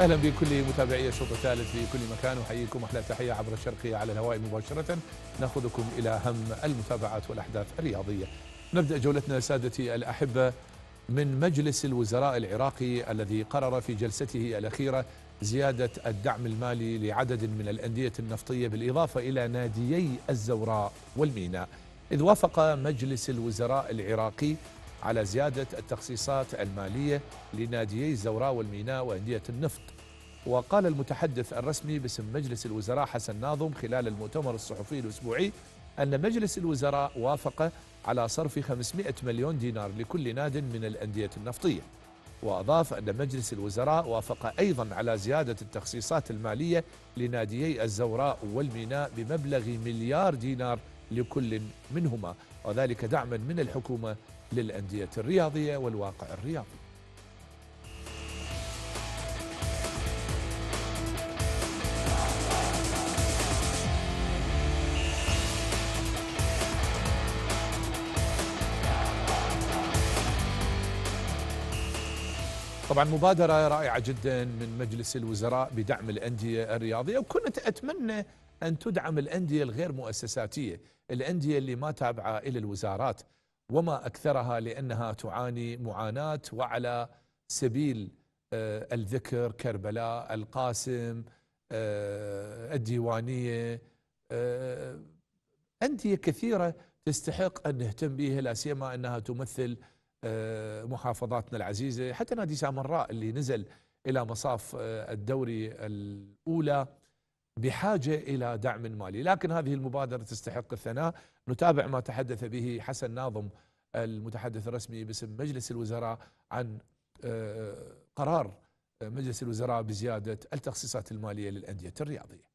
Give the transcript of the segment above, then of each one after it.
اهلا بكل متابعي الشوط الثالث في كل مكان احييكم احلى تحيه عبر الشرقيه على الهواء مباشره ناخذكم الى اهم المتابعات والاحداث الرياضيه. نبدا جولتنا سادتي الاحبه من مجلس الوزراء العراقي الذي قرر في جلسته الاخيره زياده الدعم المالي لعدد من الانديه النفطيه بالاضافه الى ناديي الزوراء والميناء. اذ وافق مجلس الوزراء العراقي على زيادة التخصيصات المالية لناديي الزوراء والميناء وأندية النفط وقال المتحدث الرسمي باسم مجلس الوزراء حسن ناظم خلال المؤتمر الصحفي الأسبوعي أن مجلس الوزراء وافق على صرف 500 مليون دينار لكل ناد من الأندية النفطية وأضاف أن مجلس الوزراء وافق أيضا على زيادة التخصيصات المالية لناديي الزوراء والميناء بمبلغ مليار دينار لكل منهما وذلك دعما من الحكومة للأندية الرياضية والواقع الرياضي طبعا مبادرة رائعة جدا من مجلس الوزراء بدعم الأندية الرياضية وكنت أتمنى أن تدعم الأندية الغير مؤسساتية الأندية اللي ما تابعة إلى الوزارات وما اكثرها لانها تعاني معاناه وعلى سبيل آه، الذكر كربلاء القاسم آه، الديوانيه آه، انديه كثيره تستحق ان نهتم بها لا سيما انها تمثل محافظاتنا العزيزه حتى نادي سامراء اللي نزل الى مصاف الدوري الاولى بحاجة إلى دعم مالي لكن هذه المبادرة تستحق الثناء نتابع ما تحدث به حسن ناظم المتحدث الرسمي باسم مجلس الوزراء عن آه، قرار مجلس الوزراء بزيادة التخصيصات المالية للأندية الرياضية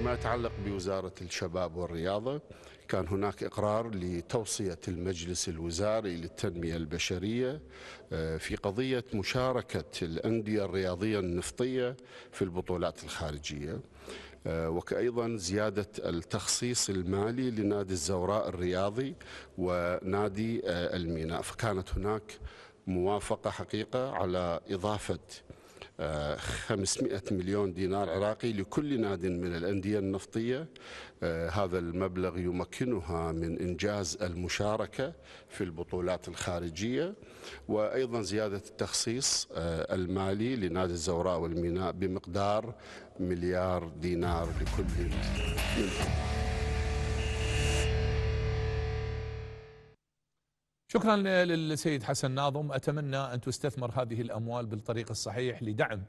فيما يتعلق بوزارة الشباب والرياضة كان هناك إقرار لتوصية المجلس الوزاري للتنمية البشرية آه، في قضية مشاركة الأندية الرياضية النفطية في البطولات الخارجية آه، وكأيضا زيادة التخصيص المالي لنادي الزوراء الرياضي ونادي آه، الميناء فكانت هناك موافقة حقيقة على إضافة 500 مليون دينار عراقي لكل ناد من الأندية النفطية آه، هذا المبلغ يمكنها من إنجاز المشاركة في البطولات الخارجية وأيضا زيادة التخصيص آه، المالي لنادي الزوراء والميناء بمقدار مليار دينار لكل منهم شكرا للسيد حسن ناظم أتمنى أن تستثمر هذه الأموال بالطريق الصحيح لدعم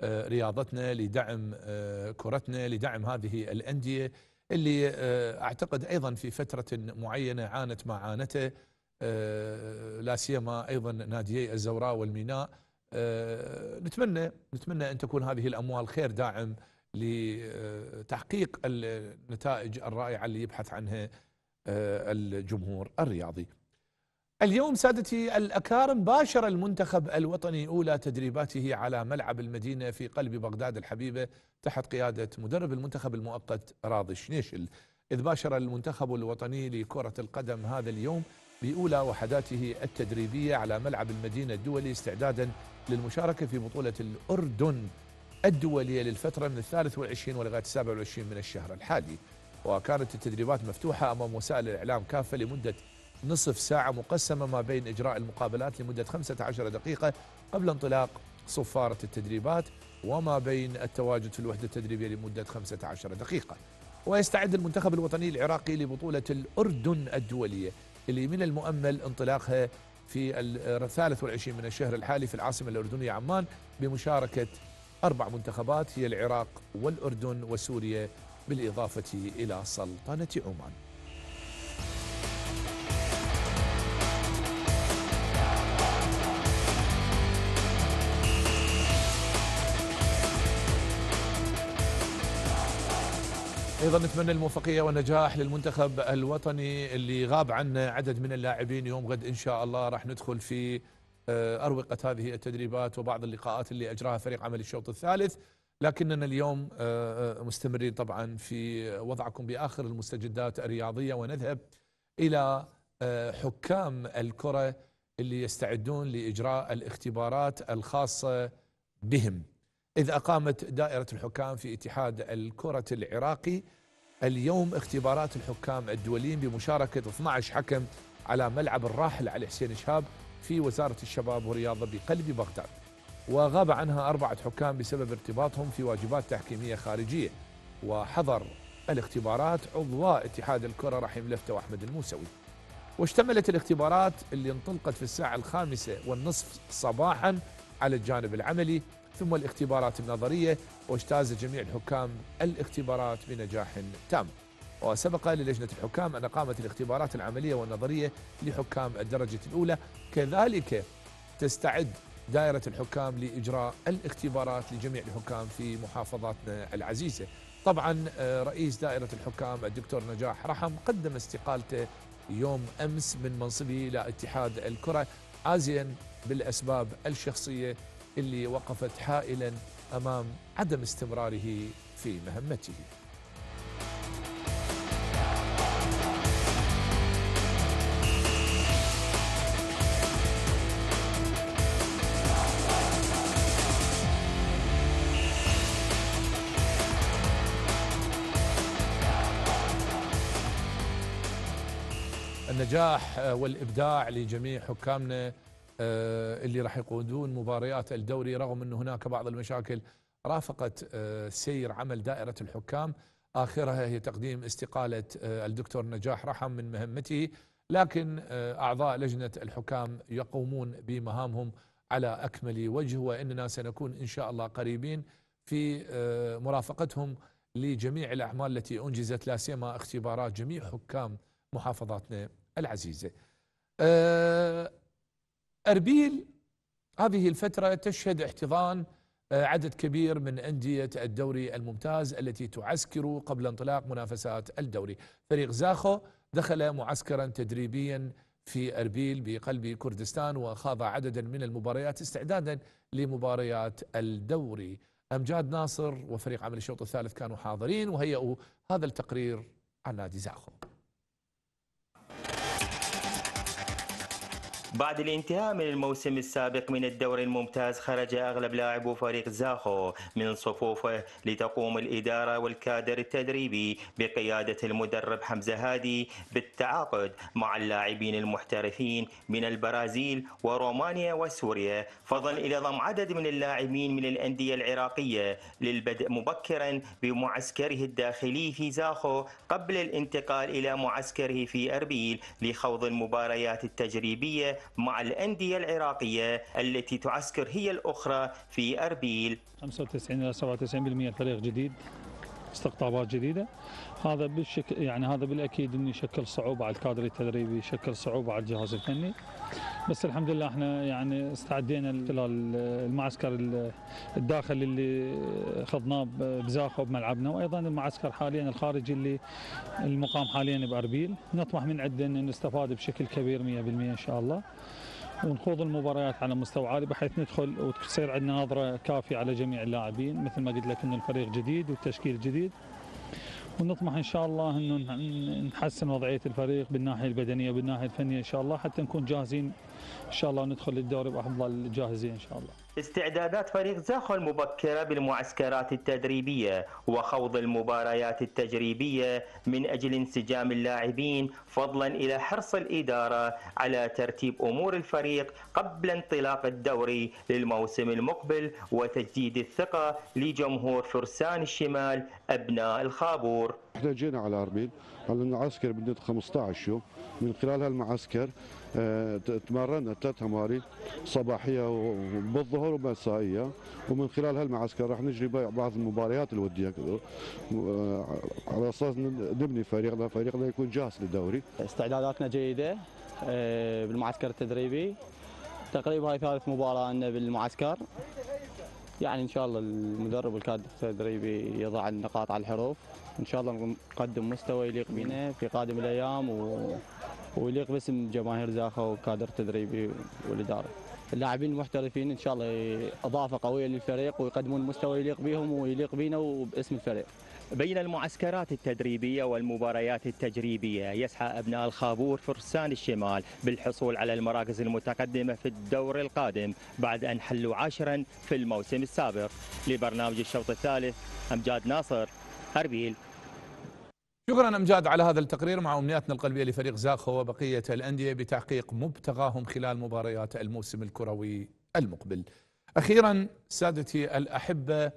آه، رياضتنا لدعم آه، كرتنا لدعم هذه الأندية اللي آه، أعتقد أيضا في فترة معينة عانت ما عانته لا سيما أيضا ناديي الزوراء والميناء نتمنى نتمنى أن تكون هذه الأموال خير داعم لتحقيق النتائج الرائعة اللي يبحث عنها الجمهور الرياضي اليوم سادتي الأكارم باشر المنتخب الوطني أولى تدريباته على ملعب المدينة في قلب بغداد الحبيبة تحت قيادة مدرب المنتخب المؤقت راضي شنيشل إذ باشر المنتخب الوطني لكرة القدم هذا اليوم بأولى وحداته التدريبية على ملعب المدينة الدولي استعدادا للمشاركة في بطولة الأردن الدولية للفترة من الثالث والعشرين ولغاية السابع والعشرين من الشهر الحالي وكانت التدريبات مفتوحة أمام وسائل الإعلام كافة لمدة نصف ساعة مقسمة ما بين إجراء المقابلات لمدة 15 دقيقة قبل انطلاق صفارة التدريبات وما بين التواجد في الوحدة التدريبية لمدة 15 دقيقة ويستعد المنتخب الوطني العراقي لبطولة الأردن الدولية اللي من المؤمل انطلاقها في الثالث والعشرين من الشهر الحالي في العاصمة الأردنية عمان بمشاركة أربع منتخبات هي العراق والأردن وسوريا بالإضافة إلى سلطنة عمان ايضا نتمنى الموفقيه والنجاح للمنتخب الوطني اللي غاب عنا عدد من اللاعبين يوم غد ان شاء الله راح ندخل في آه، اروقه هذه التدريبات وبعض اللقاءات اللي اجراها فريق عمل الشوط الثالث لكننا اليوم آه، آه، مستمرين طبعا في وضعكم باخر المستجدات الرياضيه ونذهب الى حكام الكره اللي يستعدون لاجراء الاختبارات الخاصه بهم إذ أقامت دائرة الحكام في اتحاد الكرة العراقي اليوم اختبارات الحكام الدوليين بمشاركة 12 حكم على ملعب الراحل علي حسين شهاب في وزارة الشباب والرياضة بقلب بغداد وغاب عنها أربعة حكام بسبب ارتباطهم في واجبات تحكيمية خارجية وحضر الاختبارات عضواء اتحاد الكرة رحيم لفتة وأحمد الموسوي واشتملت الاختبارات اللي انطلقت في الساعة الخامسة والنصف صباحا على الجانب العملي ثم الاختبارات النظرية واجتاز جميع الحكام الاختبارات بنجاح تام وسبق للجنة الحكام أن قامت الاختبارات العملية والنظرية لحكام الدرجة الأولى كذلك تستعد دائرة الحكام لإجراء الاختبارات لجميع الحكام في محافظاتنا العزيزة طبعا آه، رئيس دائرة الحكام الدكتور نجاح رحم قدم استقالته يوم أمس من منصبه إلى اتحاد الكرة عازيا بالأسباب الشخصية اللي وقفت حائلا امام عدم استمراره في مهمته النجاح والابداع لجميع حكامنا آه، اللي راح يقودون مباريات الدوري رغم أن هناك بعض المشاكل رافقت آه، سير عمل دائرة الحكام آخرها هي تقديم استقالة آه، الدكتور نجاح رحم من مهمته لكن أعضاء لجنة الحكام يقومون بمهامهم على أكمل وجه وإننا سنكون إن شاء الله قريبين في مرافقتهم لجميع الأعمال التي أنجزت لا سيما اختبارات جميع حكام محافظاتنا العزيزة أربيل هذه الفترة تشهد احتضان آه، عدد كبير من أندية الدوري الممتاز التي تعسكر قبل انطلاق منافسات الدوري فريق زاخو دخل معسكرا تدريبيا في أربيل بقلب كردستان وخاض عددا من المباريات استعدادا لمباريات الدوري أمجاد ناصر وفريق عمل الشوط الثالث كانوا حاضرين وهيئوا هذا التقرير عن نادي زاخو بعد الانتهاء من الموسم السابق من الدوري الممتاز خرج أغلب لاعبو فريق زاخو من صفوفه لتقوم الإدارة والكادر التدريبي بقيادة المدرب حمزة هادي بالتعاقد مع اللاعبين المحترفين من البرازيل ورومانيا وسوريا فضلا إلى ضم عدد من اللاعبين من الأندية العراقية للبدء مبكرا بمعسكره الداخلي في زاخو قبل الانتقال إلى معسكره في أربيل لخوض المباريات التجريبية مع الأندية العراقية التي تعسكر هي الأخرى في أربيل 95 إلى 97% فريق جديد استقطابات جديده هذا بالشكل يعني هذا بالاكيد انه يشكل صعوبه على الكادر التدريبي يشكل صعوبه على الجهاز الفني بس الحمد لله احنا يعني استعدينا خلال المعسكر الداخلي اللي خضناه بزاخ بملعبنا وايضا المعسكر حاليا الخارجي اللي المقام حاليا باربيل نطمح من عندنا ان نستفاد بشكل كبير 100% ان شاء الله ونخوض المباريات على مستوى عالي بحيث ندخل وتصير عندنا نظره كافيه على جميع اللاعبين مثل ما قلت لك انه الفريق جديد والتشكيل جديد ونطمح ان شاء الله انه نحسن وضعيه الفريق بالناحيه البدنيه وبالناحيه الفنيه ان شاء الله حتى نكون جاهزين ان شاء الله ندخل للدوري بافضل جاهزين ان شاء الله. استعدادات فريق زاخو المبكره بالمعسكرات التدريبيه وخوض المباريات التجريبيه من اجل انسجام اللاعبين فضلا الى حرص الاداره على ترتيب امور الفريق قبل انطلاق الدوري للموسم المقبل وتجديد الثقه لجمهور فرسان الشمال ابناء الخابور. احنا جينا على اربيل على المعسكر بدنا 15 يوم من خلال هالمعسكر آه، تمرنا ثلاث تمارين صباحيه وبالظهر ومسائيه ومن خلال هالمعسكر راح نجري بعض المباريات الوديه آه، على اساس نبني فريقنا فريقنا يكون جاهز للدوري استعداداتنا جيده آه، بالمعسكر التدريبي تقريبا هاي ثالث مباراه لنا بالمعسكر يعني ان شاء الله المدرب والكادر التدريبي يضع النقاط على الحروف ان شاء الله نقدم مستوى يليق بنا في قادم الايام و ويليق باسم جماهير زاخه وكادر تدريبي والاداره. اللاعبين المحترفين ان شاء الله اضافه قويه للفريق ويقدمون مستوى يليق بهم ويليق بينا وباسم الفريق. بين المعسكرات التدريبيه والمباريات التجريبيه يسعى ابناء الخابور فرسان الشمال بالحصول على المراكز المتقدمه في الدور القادم بعد ان حلوا عاشرا في الموسم السابق لبرنامج الشوط الثالث امجاد ناصر اربيل شكرا امجاد على هذا التقرير مع امنياتنا القلبيه لفريق زاخو وبقيه الانديه بتحقيق مبتغاهم خلال مباريات الموسم الكروي المقبل. اخيرا سادتي الاحبه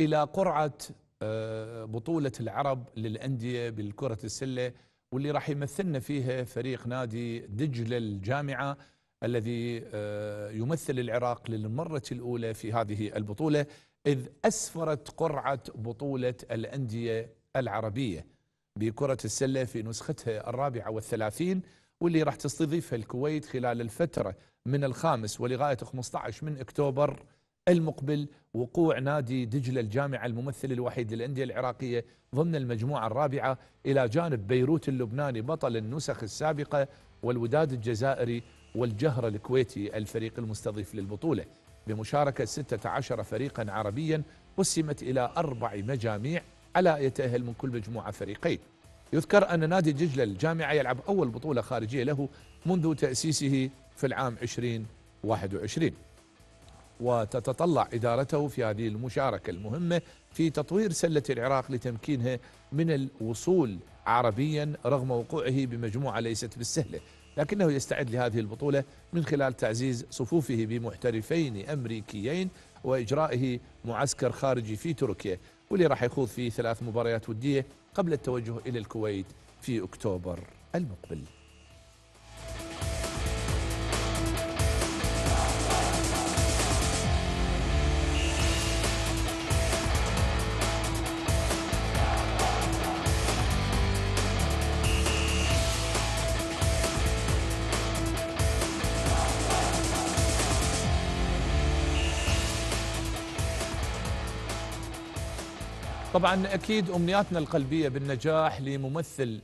الى قرعه آه، بطوله العرب للانديه بالكره السله واللي راح يمثلنا فيها فريق نادي دجله الجامعه الذي آه، يمثل العراق للمره الاولى في هذه البطوله اذ اسفرت قرعه بطوله الانديه العربيه بكرة السلة في نسختها الرابعة والثلاثين واللي راح تستضيفها الكويت خلال الفترة من الخامس ولغاية 15 من أكتوبر المقبل وقوع نادي دجلة الجامعة الممثل الوحيد للأندية العراقية ضمن المجموعة الرابعة إلى جانب بيروت اللبناني بطل النسخ السابقة والوداد الجزائري والجهر الكويتي الفريق المستضيف للبطولة بمشاركة 16 فريقا عربيا قسمت إلى أربع مجاميع على يتأهل من كل مجموعة فريقين يذكر أن نادي دجلة الجامعة يلعب أول بطولة خارجية له منذ تأسيسه في العام 2021 وتتطلع إدارته في هذه المشاركة المهمة في تطوير سلة العراق لتمكينها من الوصول عربيا رغم وقوعه بمجموعة ليست بالسهلة لكنه يستعد لهذه البطولة من خلال تعزيز صفوفه بمحترفين أمريكيين وإجرائه معسكر خارجي في تركيا واللي راح يخوض فيه ثلاث مباريات ودية قبل التوجه إلى الكويت في أكتوبر المقبل طبعا اكيد امنياتنا القلبيه بالنجاح لممثل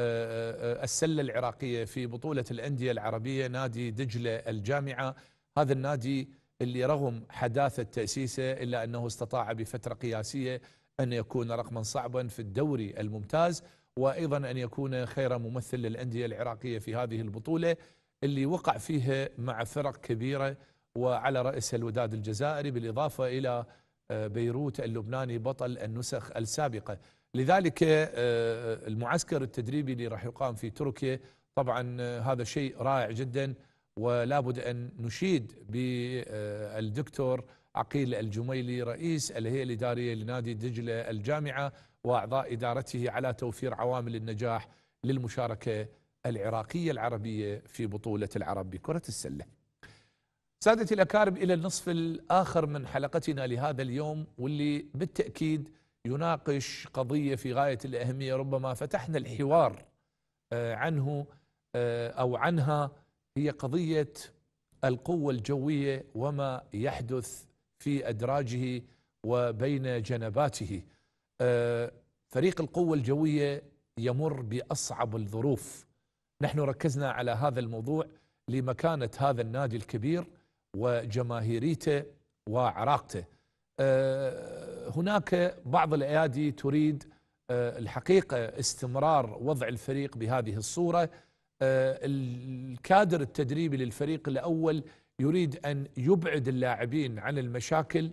آه، آه، آه، السله العراقيه في بطوله الانديه العربيه نادي دجله الجامعه هذا النادي اللي رغم حداثه تاسيسه الا انه استطاع بفتره قياسيه ان يكون رقما صعبا في الدوري الممتاز وايضا ان يكون خير ممثل للانديه العراقيه في هذه البطوله اللي وقع فيها مع فرق كبيره وعلى راسها الوداد الجزائري بالاضافه الى آه، بيروت اللبناني بطل النسخ السابقة لذلك آه، آه، المعسكر التدريبي اللي راح يقام في تركيا طبعا هذا شيء رائع جدا ولا بد أن نشيد بالدكتور عقيل الجميلي رئيس الهيئة الإدارية لنادي دجلة الجامعة وأعضاء إدارته على توفير عوامل النجاح للمشاركة العراقية العربية في بطولة العرب بكرة السلة سادتي الأكارب إلى النصف الآخر من حلقتنا لهذا اليوم واللي بالتأكيد يناقش قضية في غاية الأهمية ربما فتحنا الحوار آه، عنه آه، أو عنها هي قضية القوة الجوية وما يحدث في أدراجه وبين جنباته آه، فريق القوة الجوية يمر بأصعب الظروف نحن ركزنا على هذا الموضوع لمكانة هذا النادي الكبير وجماهيريته وعراقته آه، هناك بعض الايادي تريد آه، الحقيقه استمرار وضع الفريق بهذه الصوره آه، الكادر التدريبي للفريق الاول يريد ان يبعد اللاعبين عن المشاكل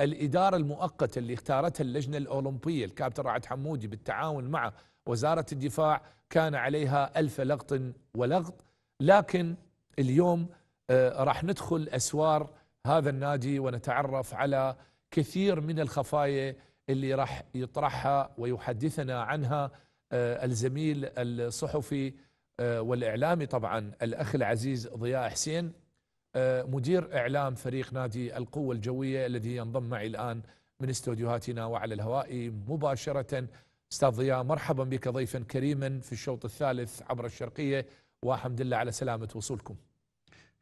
الاداره المؤقته اللي اختارتها اللجنه الاولمبيه الكابتن رعد حمودي بالتعاون مع وزاره الدفاع كان عليها الف لغط ولغط لكن اليوم آه، راح ندخل اسوار هذا النادي ونتعرف على كثير من الخفايا اللي راح يطرحها ويحدثنا عنها آه، الزميل الصحفي آه، والاعلامي طبعا الاخ العزيز ضياء حسين مدير اعلام فريق نادي القوه الجويه الذي ينضم معي الان من استوديوهاتنا وعلى الهواء مباشره استاذ ضياء مرحبا بك ضيفا كريما في الشوط الثالث عبر الشرقيه وحمد الله على سلامه وصولكم.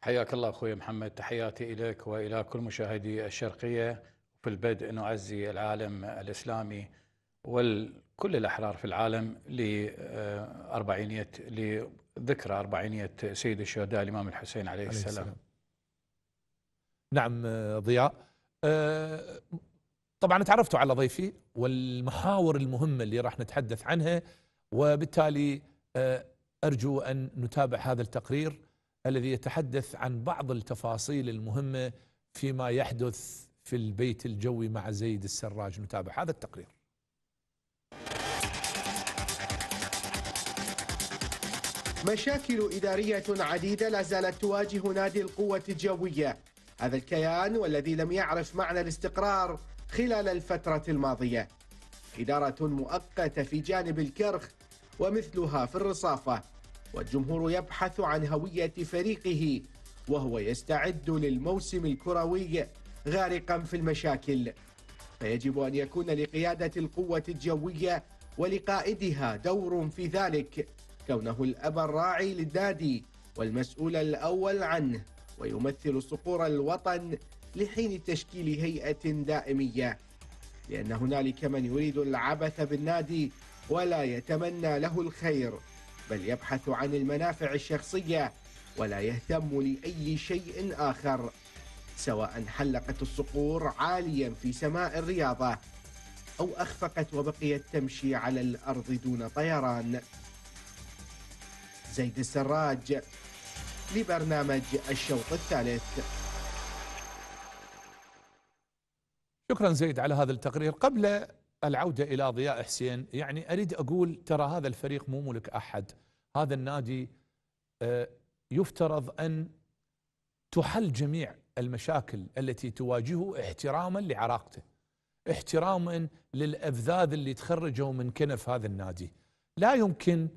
حياك الله اخوي محمد تحياتي اليك والى كل مشاهدي الشرقيه في البدء نعزي العالم الاسلامي وكل الاحرار في العالم لاربعينيه لذكرى اربعينيه سيد الشهداء الامام الحسين عليه, عليه السلام. السلام. نعم ضياء أه، طبعا تعرفتوا على ضيفي والمحاور المهمه اللي راح نتحدث عنها وبالتالي أه، ارجو ان نتابع هذا التقرير الذي يتحدث عن بعض التفاصيل المهمه فيما يحدث في البيت الجوي مع زيد السراج نتابع هذا التقرير مشاكل إدارية عديدة لا زالت تواجه نادي القوة الجوية هذا الكيان والذي لم يعرف معنى الاستقرار خلال الفترة الماضية إدارة مؤقتة في جانب الكرخ ومثلها في الرصافة والجمهور يبحث عن هوية فريقه وهو يستعد للموسم الكروي غارقا في المشاكل فيجب أن يكون لقيادة القوة الجوية ولقائدها دور في ذلك كونه الأب الراعي للنادي والمسؤول الأول عنه ويمثل صقور الوطن لحين تشكيل هيئة دائمية لأن هنالك من يريد العبث بالنادي ولا يتمنى له الخير بل يبحث عن المنافع الشخصية ولا يهتم لأي شيء آخر سواء حلقت الصقور عاليا في سماء الرياضة أو أخفقت وبقيت تمشي على الأرض دون طيران زيد السراج لبرنامج الشوط الثالث شكرا زيد على هذا التقرير قبل العودة إلى ضياء حسين يعني أريد أقول ترى هذا الفريق مو ملك أحد هذا النادي آه، يفترض أن تحل جميع المشاكل التي تواجهه احتراما لعراقته احتراما للأفذاذ اللي تخرجوا من كنف هذا النادي لا يمكن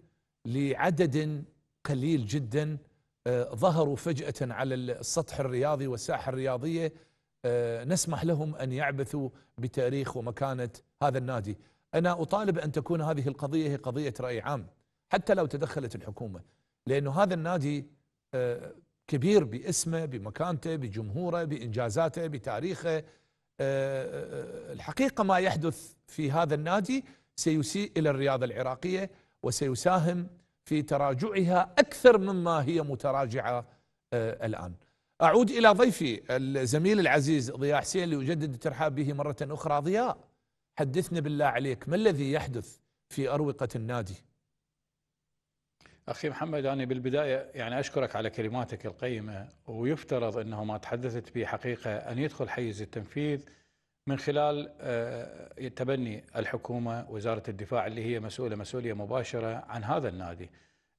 لعدد قليل جدا آه، ظهروا فجأة على السطح الرياضي والساحة الرياضية آه، نسمح لهم أن يعبثوا بتاريخ ومكانة هذا النادي أنا أطالب أن تكون هذه القضية هي قضية رأي عام حتى لو تدخلت الحكومة لأنه هذا النادي آه، كبير باسمه بمكانته بجمهوره بإنجازاته بتاريخه آه، آه، الحقيقة ما يحدث في هذا النادي سيسيء إلى الرياضة العراقية وسيساهم في تراجعها أكثر مما هي متراجعة الآن أعود إلى ضيفي الزميل العزيز ضياء حسين ليجدد الترحاب به مرة أخرى ضياء حدثنا بالله عليك ما الذي يحدث في أروقة النادي أخي محمد أنا بالبداية يعني أشكرك على كلماتك القيمة ويفترض أنه ما تحدثت به حقيقة أن يدخل حيز التنفيذ من خلال آه، تبني الحكومة وزارة الدفاع اللي هي مسؤولة مسؤولية مباشرة عن هذا النادي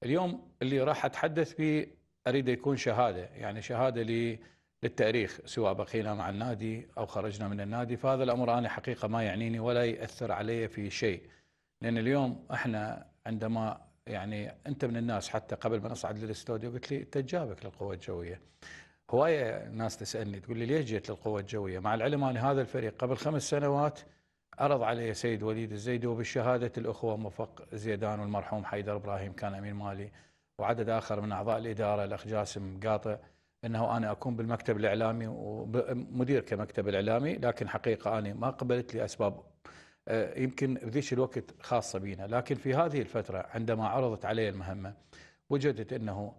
اليوم اللي راح أتحدث به أريد يكون شهادة يعني شهادة لي التاريخ سواء بقينا مع النادي أو خرجنا من النادي فهذا الأمر أنا حقيقة ما يعنيني ولا يأثر علي في شيء لأن اليوم إحنا عندما يعني أنت من الناس حتى قبل ما نصعد للاستوديو قلت لي أنت جابك للقوة الجوية هواية ناس تسألني تقول لي ليش جيت للقوة الجوية مع العلم أن هذا الفريق قبل خمس سنوات عرض عليه سيد وليد الزيدي وبالشهادة الأخوة موفق زيدان والمرحوم حيدر إبراهيم كان أمين مالي وعدد آخر من أعضاء الإدارة الأخ جاسم قاطع انه انا اكون بالمكتب الاعلامي ومدير كمكتب الاعلامي لكن حقيقه انا ما قبلت لاسباب آه، يمكن بذيك الوقت خاصه بينا لكن في هذه الفتره عندما عرضت علي المهمه وجدت انه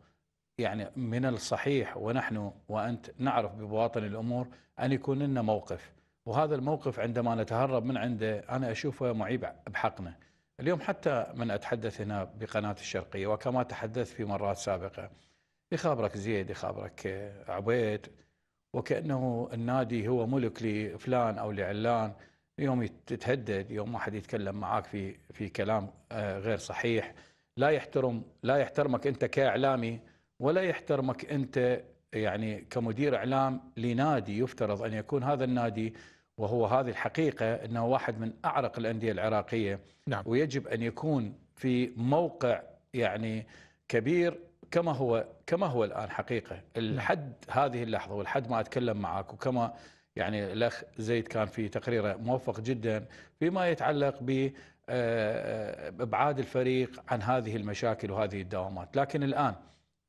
يعني من الصحيح ونحن وانت نعرف ببواطن الامور ان يكون لنا موقف وهذا الموقف عندما نتهرب من عنده انا اشوفه معيب بحقنا. اليوم حتى من اتحدث هنا بقناه الشرقيه وكما تحدثت في مرات سابقه يخابرك زيد يخابرك آه، عبيد وكأنه النادي هو ملك لفلان أو لعلان يوم تتهدد يوم واحد يتكلم معاك في في كلام آه، غير صحيح لا يحترم لا يحترمك انت كاعلامي ولا يحترمك انت يعني كمدير اعلام لنادي يفترض ان يكون هذا النادي وهو هذه الحقيقه انه واحد من اعرق الانديه العراقيه نعم. ويجب ان يكون في موقع يعني كبير كما هو كما هو الان حقيقه نعم. الحد هذه اللحظه والحد ما اتكلم معك وكما يعني الاخ زيد كان في تقريره موفق جدا فيما يتعلق ب آه، آه، ابعاد الفريق عن هذه المشاكل وهذه الدوامات، لكن الان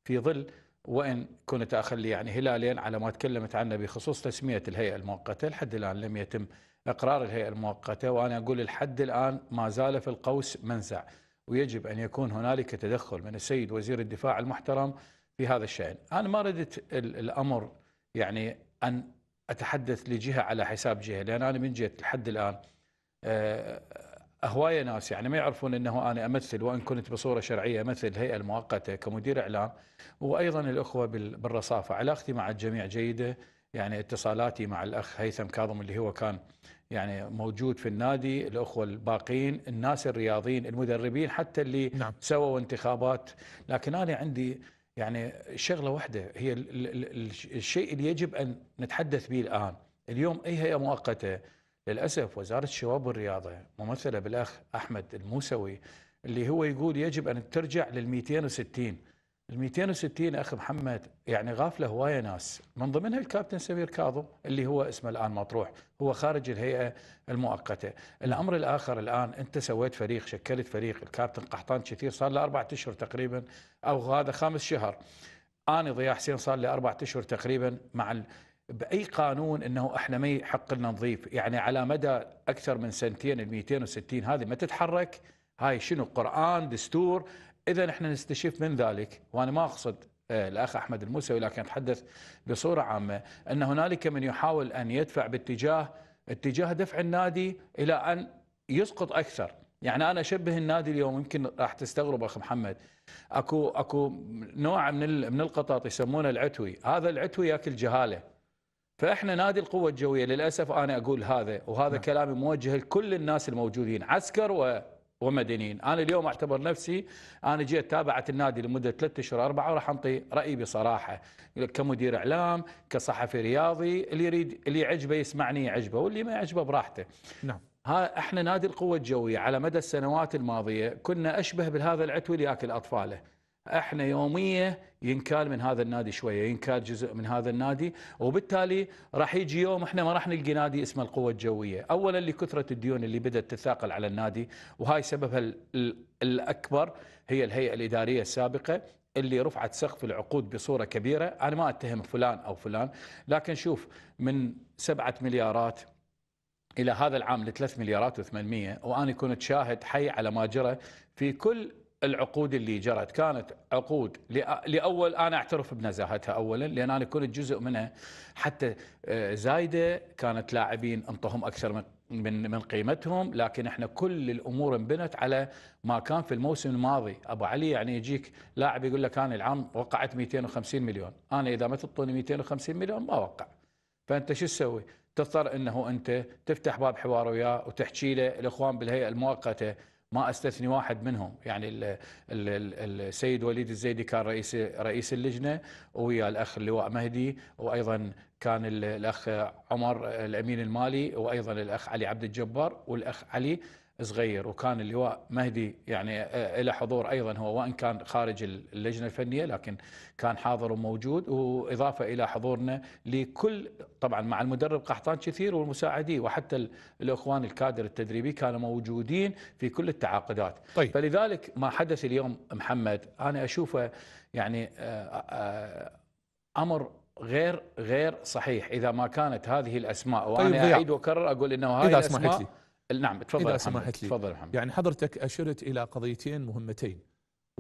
في ظل وان كنت اخلي يعني هلالين على ما تكلمت عنه بخصوص تسميه الهيئه المؤقته، لحد الان لم يتم اقرار الهيئه المؤقته وانا اقول لحد الان ما زال في القوس منزع. ويجب أن يكون هنالك تدخل من السيد وزير الدفاع المحترم في هذا الشأن أنا ما ردت الأمر يعني أن أتحدث لجهة على حساب جهة لأن أنا من جهة لحد الآن آه، أهواي ناس يعني ما يعرفون أنه أنا أمثل وإن كنت بصورة شرعية أمثل الهيئه المؤقتة كمدير إعلام وأيضا الأخوة بالرصافة علاقتي مع الجميع جيدة يعني اتصالاتي مع الاخ هيثم كاظم اللي هو كان يعني موجود في النادي الاخوه الباقيين الناس الرياضيين المدربين حتى اللي نعم. سووا انتخابات لكن انا عندي يعني شغله واحده هي الشيء اللي يجب ان نتحدث به الان اليوم اي هيئه مؤقته للاسف وزاره الشباب والرياضه ممثله بالاخ احمد الموسوي اللي هو يقول يجب ان ترجع لل 260 ال 260 اخ محمد يعني غافله هوايه ناس من ضمنها الكابتن سمير كاظم اللي هو اسمه الان مطروح هو خارج الهيئه المؤقته، الامر الاخر الان انت سويت فريق شكلت فريق الكابتن قحطان كثير صار له اربع اشهر تقريبا او هذا خامس شهر. انا ضياء حسين صار لي اربع اشهر تقريبا مع ال... باي قانون انه احنا ما يحق لنا نضيف يعني على مدى اكثر من سنتين ال 260 هذه ما تتحرك هاي شنو قرآن دستور اذا احنا نستشف من ذلك وانا ما اقصد آه، الاخ احمد الموسوي لكن اتحدث بصوره عامه ان هنالك من يحاول ان يدفع باتجاه اتجاه دفع النادي الى ان يسقط اكثر يعني انا اشبه النادي اليوم يمكن راح تستغرب اخ محمد اكو اكو نوع من من القطاط يسمونه العتوي هذا العتوي ياكل جهاله فاحنا نادي القوه الجويه للاسف انا اقول هذا وهذا نعم. كلامي موجه لكل الناس الموجودين عسكر و ومدنيين أنا اليوم أعتبر نفسي أنا جيت تابعت النادي لمدة ثلاثة أشهر أربعة وراح أنطي رأيي بصراحة كمدير إعلام كصحفي رياضي اللي يريد اللي يعجبه يسمعني يعجبه واللي ما يعجبه براحته نعم ها احنا نادي القوة الجوية على مدى السنوات الماضية كنا أشبه بهذا العتوي اللي ياكل أطفاله احنا يومية ينكال من هذا النادي شويه ينكال جزء من هذا النادي وبالتالي راح يجي يوم احنا ما راح نلقي نادي اسمه القوه الجويه اولا لكثره الديون اللي بدات تتثاقل على النادي وهاي سببها الاكبر هي الهيئه الاداريه السابقه اللي رفعت سقف العقود بصوره كبيره انا ما اتهم فلان او فلان لكن شوف من سبعة مليارات الى هذا العام ل 3 مليارات و800 وانا كنت شاهد حي على ما جرى في كل العقود اللي جرت كانت عقود لاول انا اعترف بنزاهتها اولا لان انا كنت جزء منها حتى آه، زايده كانت لاعبين انطهم اكثر من من من قيمتهم لكن احنا كل الامور انبنت على ما كان في الموسم الماضي ابو علي يعني يجيك لاعب يقول لك انا العام وقعت 250 مليون انا اذا ما تعطوني 250 مليون ما اوقع فانت شو تسوي تضطر انه انت تفتح باب حوار وياه وتحكي له الاخوان بالهيئه المؤقته ما استثني واحد منهم يعني السيد وليد الزيدي كان رئيس رئيس اللجنه ويا الاخ اللواء مهدي وايضا كان الاخ عمر الامين المالي وايضا الاخ علي عبد الجبار والاخ علي صغير وكان اللواء مهدي يعني له حضور ايضا هو وان كان خارج اللجنه الفنيه لكن كان حاضر وموجود واضافه الى حضورنا لكل طبعا مع المدرب قحطان كثير والمساعدين وحتى الاخوان الكادر التدريبي كانوا موجودين في كل التعاقدات طيب. فلذلك ما حدث اليوم محمد انا اشوفه يعني امر غير غير صحيح اذا ما كانت هذه الاسماء وانا طيب اعيد واكرر اقول انه هذه الاسماء لي. نعم تفضل إذا سمحت لي تفضل محمد. يعني حضرتك أشرت إلى قضيتين مهمتين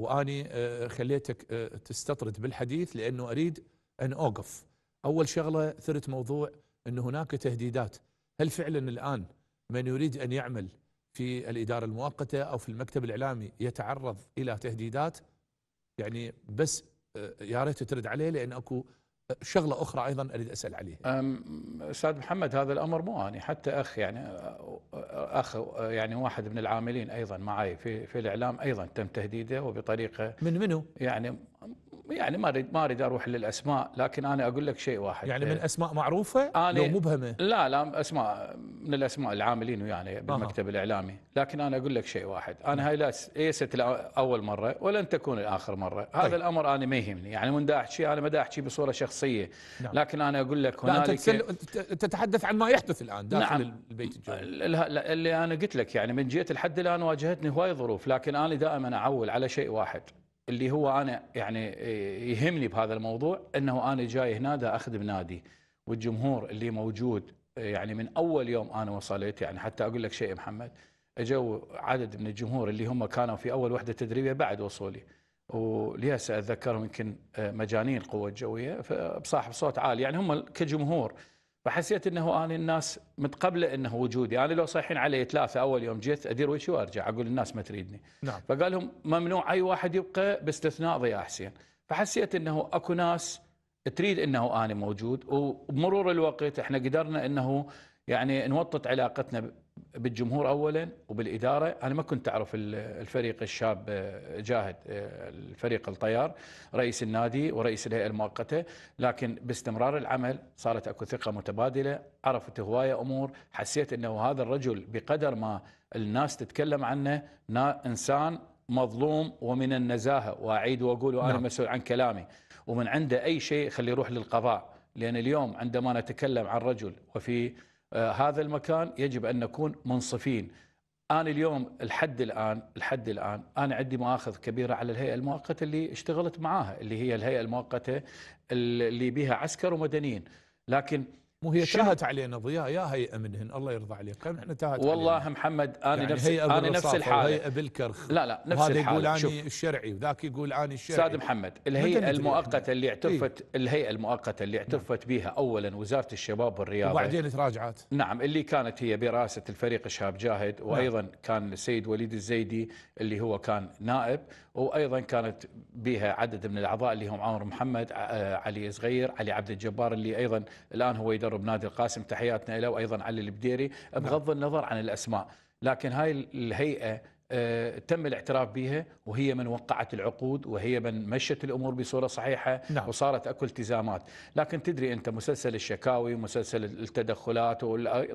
وأني آه، خليتك آه، تستطرد بالحديث لأنه أريد أن أوقف أول شغلة ثرت موضوع أن هناك تهديدات هل فعلا الآن من يريد أن يعمل في الإدارة المؤقتة أو في المكتب الإعلامي يتعرض إلى تهديدات يعني بس آه، يا ريت ترد عليه لأن أكو شغلة أخرى أيضا أريد أسأل عليها أستاذ محمد هذا الأمر مو أني حتى أخ يعني أخ يعني واحد من العاملين أيضا معي في, في الإعلام أيضا تم تهديده وبطريقة من منو؟ يعني يعني ما اريد ما اريد اروح للاسماء لكن انا اقول لك شيء واحد يعني من إيه. اسماء معروفه لو مبهمه لا لا اسماء من الاسماء العاملين ويانا يعني بالمكتب آه. الاعلامي لكن انا اقول لك شيء واحد انا هاي ليست اول مره ولن تكون الاخر مره هذا طيب. الامر انا ما يهمني يعني من احكي انا ما احكي بصوره شخصيه نعم. لكن انا اقول لك هنالك انت تسل... تتحدث عن ما يحدث الان داخل نعم. البيت الجوي اللي انا قلت لك يعني من جيت لحد الان واجهتني هواي ظروف لكن انا دائما اعول على شيء واحد اللي هو انا يعني إيه، يهمني بهذا الموضوع انه انا جاي هنا دا اخدم نادي والجمهور اللي موجود يعني من اول يوم انا وصلت يعني حتى اقول لك شيء محمد اجوا عدد من الجمهور اللي هم كانوا في اول وحده تدريبيه بعد وصولي وليس اتذكرهم يمكن آه، مجانين القوه الجويه فبصاحب صوت عالي يعني هم كجمهور فحسيت انه انا الناس متقبله انه وجودي، انا لو صايحين علي ثلاثه اول يوم جيت ادير وجهي وارجع اقول الناس ما تريدني. نعم. فقال لهم ممنوع اي واحد يبقى باستثناء ضياء حسين، فحسيت انه اكو ناس تريد انه انا موجود وبمرور الوقت احنا قدرنا انه يعني نوطت علاقتنا بالجمهور اولا وبالاداره، انا ما كنت اعرف الفريق الشاب آه، جاهد آه، الفريق الطيار رئيس النادي ورئيس الهيئه المؤقته، لكن باستمرار العمل صارت اكو ثقه متبادله، عرفت هوايه امور، حسيت انه هذا الرجل بقدر ما الناس تتكلم عنه انسان مظلوم ومن النزاهه، واعيد واقول وانا نعم. مسؤول عن كلامي، ومن عنده اي شيء خليه يروح للقضاء، لان اليوم عندما نتكلم عن رجل وفي آه، هذا المكان يجب أن نكون منصفين أنا اليوم الحد الآن الحد الآن أنا عندي مؤاخذ كبيرة على الهيئة المؤقتة اللي اشتغلت معاها اللي هي الهيئة المؤقتة اللي بها عسكر ومدنيين لكن مو هي تاهت علينا ضياء يا هيئه منهن الله يرضى عليك احنا تاهت والله علينا. محمد انا يعني نفس انا نفس الحاله هيئه بالكرخ لا لا نفس الحاله يقول اني الشرعي وذاك يقول اني الشرعي استاذ محمد الهيئه المؤقته اللي إيه. اعترفت إيه؟ الهيئه المؤقته اللي اعترفت بها اولا وزاره الشباب والرياضه وبعدين تراجعت نعم اللي كانت هي براسه الفريق شهاب جاهد وايضا نعم. كان السيد وليد الزيدي اللي هو كان نائب وايضا كانت بها عدد من الاعضاء اللي هم عمر محمد آه، علي صغير علي عبد الجبار اللي ايضا الان هو يدرب نادي القاسم تحياتنا له وايضا علي البديري بغض النظر عن الاسماء لكن هاي الهيئه آه، تم الاعتراف بها وهي من وقعت العقود وهي من مشت الامور بصوره صحيحه نعم. وصارت اكو التزامات، لكن تدري انت مسلسل الشكاوي ومسلسل التدخلات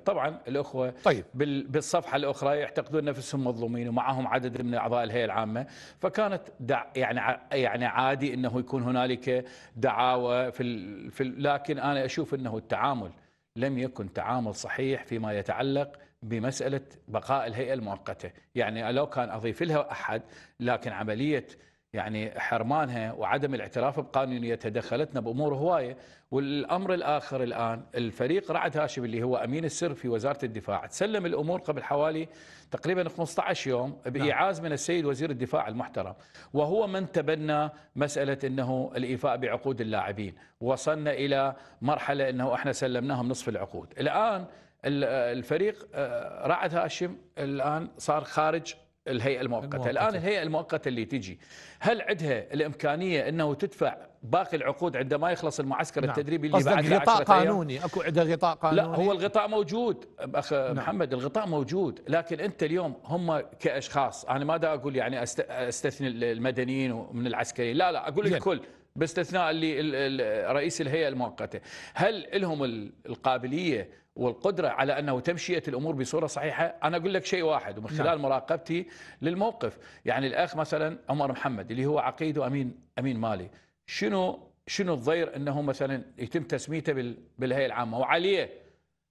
طبعا الاخوه طيب. بالصفحه الاخرى يعتقدون نفسهم مظلومين ومعهم عدد من اعضاء الهيئه العامه، فكانت دع... يعني يعني عادي انه يكون هنالك دعاوى في, ال... في ال... لكن انا اشوف انه التعامل لم يكن تعامل صحيح فيما يتعلق بمسألة بقاء الهيئة المؤقتة يعني لو كان أضيف لها أحد لكن عملية يعني حرمانها وعدم الاعتراف بقانونية تدخلتنا بامور هوايه والامر الاخر الان الفريق رعد هاشم اللي هو امين السر في وزاره الدفاع تسلم الامور قبل حوالي تقريبا 15 يوم بايعاز من السيد وزير الدفاع المحترم وهو من تبنى مساله انه الايفاء بعقود اللاعبين وصلنا الى مرحله انه احنا سلمناهم نصف العقود الان الفريق آه، رعد هاشم الان صار خارج الهيئه المؤقته، المؤقتة. الان الهيئه المؤقته اللي تجي هل عندها الامكانيه انه تدفع باقي العقود عندما يخلص المعسكر نعم. التدريبي اللي بعد غطاء قانوني اكو عنده غطاء قانوني لا هو الغطاء موجود اخ نعم. محمد الغطاء موجود لكن انت اليوم هم كاشخاص انا ما دا اقول يعني استثني المدنيين ومن العسكريين لا لا اقول الكل باستثناء اللي رئيس الهيئه المؤقته هل لهم القابليه والقدرة على أنه تمشية الأمور بصورة صحيحة أنا أقول لك شيء واحد ومن خلال نعم. مراقبتي للموقف يعني الأخ مثلا عمر محمد اللي هو عقيد وأمين أمين مالي شنو شنو الضير أنه مثلا يتم تسميته بالهيئة العامة وعليه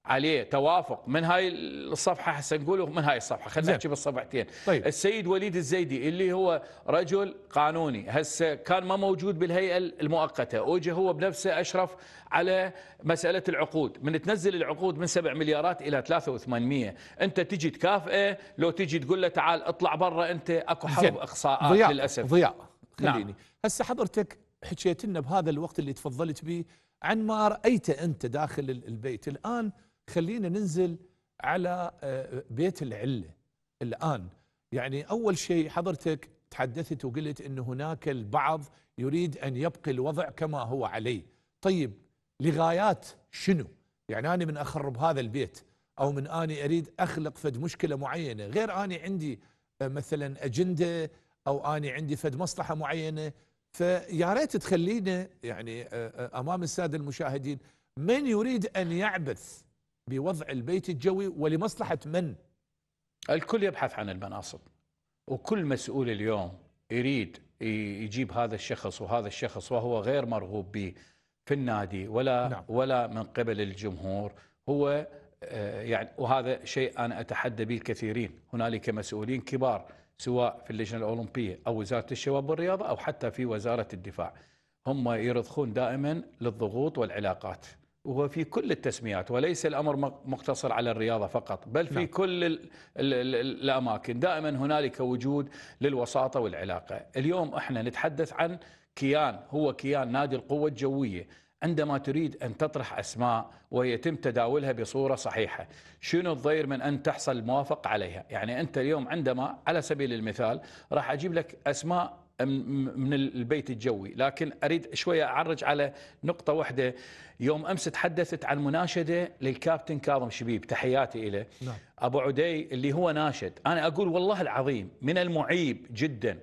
عليه توافق من هاي الصفحه هسه نقول من هاي الصفحه خلينا نحكي بالصفحتين طيب. السيد وليد الزيدي اللي هو رجل قانوني هسه كان ما موجود بالهيئه المؤقته اوجه هو بنفسه اشرف على مساله العقود من تنزل العقود من 7 مليارات الى 3800 انت تجي تكافئه لو تجي تقول له تعال اطلع برا انت اكو حرب زين. اقصاءات ضياء. للاسف ضياء نعم. خليني نعم. هسه حضرتك حكيت لنا بهذا الوقت اللي تفضلت به عن ما رايته انت داخل البيت الان خلينا ننزل على آه، بيت العله الان يعني اول شيء حضرتك تحدثت وقلت ان هناك البعض يريد ان يبقي الوضع كما هو عليه طيب لغايات شنو يعني انا من اخرب هذا البيت او من اني اريد اخلق فد مشكله معينه غير اني عندي آه، مثلا اجنده او اني عندي فد مصلحه معينه فيا ريت تخلينا يعني آه، امام الساده المشاهدين من يريد ان يعبث بوضع البيت الجوي ولمصلحة من؟ الكل يبحث عن المناصب وكل مسؤول اليوم يريد يجيب هذا الشخص وهذا الشخص وهو غير مرغوب به في النادي ولا نعم. ولا من قبل الجمهور هو آه، يعني وهذا شيء انا اتحدى به الكثيرين، هنالك مسؤولين كبار سواء في اللجنه الاولمبيه او وزاره الشباب والرياضه او حتى في وزاره الدفاع. هم يرضخون دائما للضغوط والعلاقات. وفي كل التسميات وليس الأمر مقتصر على الرياضة فقط بل في نعم. كل الـ الـ الـ الأماكن دائما هنالك وجود للوساطة والعلاقة اليوم احنا نتحدث عن كيان هو كيان نادي القوة الجوية عندما تريد أن تطرح أسماء ويتم تداولها بصورة صحيحة شنو الضير من أن تحصل موافق عليها يعني أنت اليوم عندما على سبيل المثال راح أجيب لك أسماء من البيت الجوي لكن أريد شوية أعرج على نقطة واحدة يوم أمس تحدثت عن مناشدة للكابتن كاظم شبيب تحياتي إليه نعم. أبو عدي اللي هو ناشد أنا أقول والله العظيم من المعيب جداً